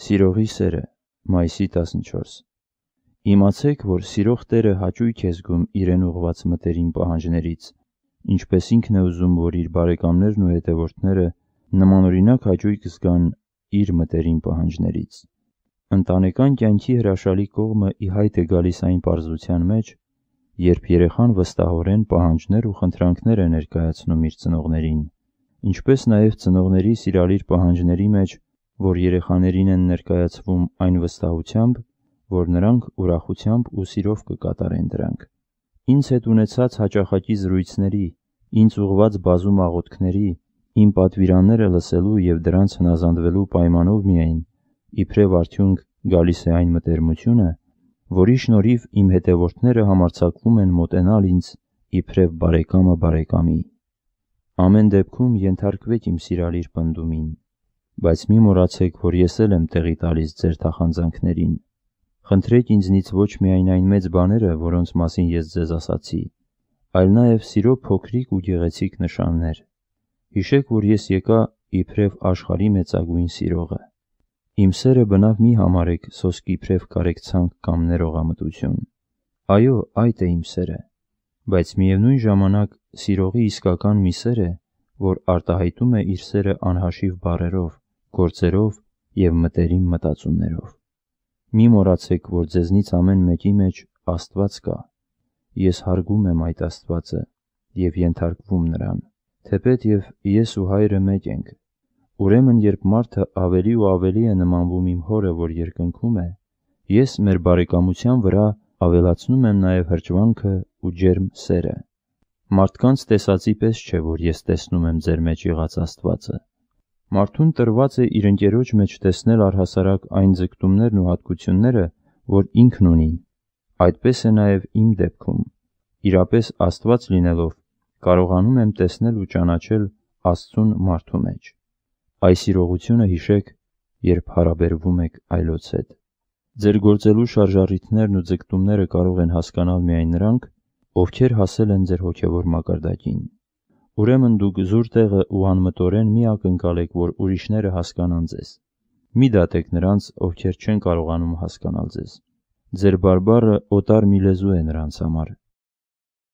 Սիրողի սերը մայիսի 14 Իմացեք, որ սիրող Տերը հաճույք է զգում իրեն ուղված մտերիմ պահանջներից, ինչպես ինքն է ուզում, որ իր բարեկամներն ու հետևորդները նմանօրինակ հաճույք զգան իր մտերիմ պահանջներից։ Ընտանեկան կյանքի հրաշալի կողմը ի հայտ է գալիս այն պարզության մեջ, երբ երեխան վստահորեն պահանջներ ու խնդրանքներ է ներկայացնում իր ծնողներին, ինչպես նաև ծնողների սիրալիր պահանջների մեջ որ երեխաներին են ներկայացվում այն վստահությամբ, որ նրանք ուրախությամբ ու սիրով կկատարեն դրանք։ Ինձ հետ ունեցած հաճախակի զրույցների, ինձ ուղված բազում աղոթքների, իմ պատվիրանները լսելու եւ դրանց հնազանդվելու պայմանով միայն, իբրև արդյունք գալիս է այն մտերմությունը, որի շնորհիվ իմ հետևորդները համարցակվում են մոտենալ ինձ իբրև բարեկամը բարեկամի։ Ամեն դեպքում ենթարկվեք իմ սիրալիր պնդումին, բայց մի մոռացեք, որ ես էլ եմ տեղի տալիս ձեր թախանձանքներին։ Խնդրեք ինձնից ոչ միայն այն մեծ բաները, որոնց մասին ես ձեզ ասացի, այլ նաև սիրո փոքրիկ ու գեղեցիկ նշաններ։ Հիշեք, որ ես եկա իբրև աշխարհի մեծագույն սիրողը։ Իմ սերը բնավ մի համարեք սոսկի իբրև կարեկցանք կամ ներողամտություն։ Այո, այդ է իմ սերը։ Բայց միևնույն ժամանակ սիրողի իսկական մի սեր է, որ արտահայտում է իր սերը անհաշիվ բարերով, գործերով և մտերիմ մտածումներով։ Մի մոռացեք, որ ձեզնից ամեն մեկի մեջ Աստված կա։ Ես հարգում եմ այդ Աստվածը և ենթարկվում Նրան, թեպետ և ես ու Հայրը մեկ ենք։ Ուրեմն, երբ մարդը ավելի ու ավելի է նմանվում իմ Հորը, որ երկնքում է, ես մեր բարեկամության վրա ավելացնում եմ նաև հրճվանքը ու ջերմ սերը։ Մարդկանց տեսածի պես չէ, որ ես տեսնում եմ ձեր մեջ եղած Աստվածը։ Մարդուն տրված է իր ընկերոջ մեջ տեսնել առհասարակ այն ձգտումներն ու հատկությունները, որ ինքն ունի։ Այդպես է նաև իմ դեպքում։ Իրապես Աստված լինելով, կարողանում եմ տեսնել ու ճանաչել Աստծուն մարդու մեջ։ Այս իրողությունը հիշեք, երբ հարաբերվում եք այլոց հետ։ Ձեր գործելու շարժառիթներն ու ձգտումները կարող են հասկանալ միայն նրանք, ովքեր հասել են ձեր հոգևոր մակարդակին ուրեմն դուք զուր տեղը ու անմտորեն մի ակնկալեք, որ ուրիշները հասկանան ձեզ։ Մի դատեք նրանց, ովքեր չեն կարողանում հասկանալ ձեզ։ Ձեր բարբառը օտար մի լեզու է նրանց համար,